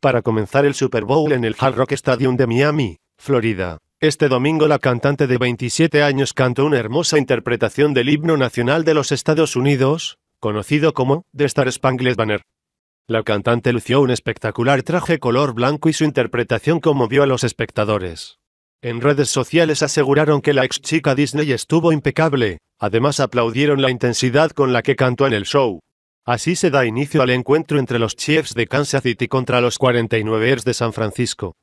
para comenzar el Super Bowl en el Hard Rock Stadium de Miami, Florida. Este domingo la cantante de 27 años cantó una hermosa interpretación del himno nacional de los Estados Unidos, conocido como The Star Spangled Banner. La cantante lució un espectacular traje color blanco y su interpretación conmovió a los espectadores. En redes sociales aseguraron que la ex chica Disney estuvo impecable, además aplaudieron la intensidad con la que cantó en el show. Así se da inicio al encuentro entre los Chiefs de Kansas City contra los 49ers de San Francisco.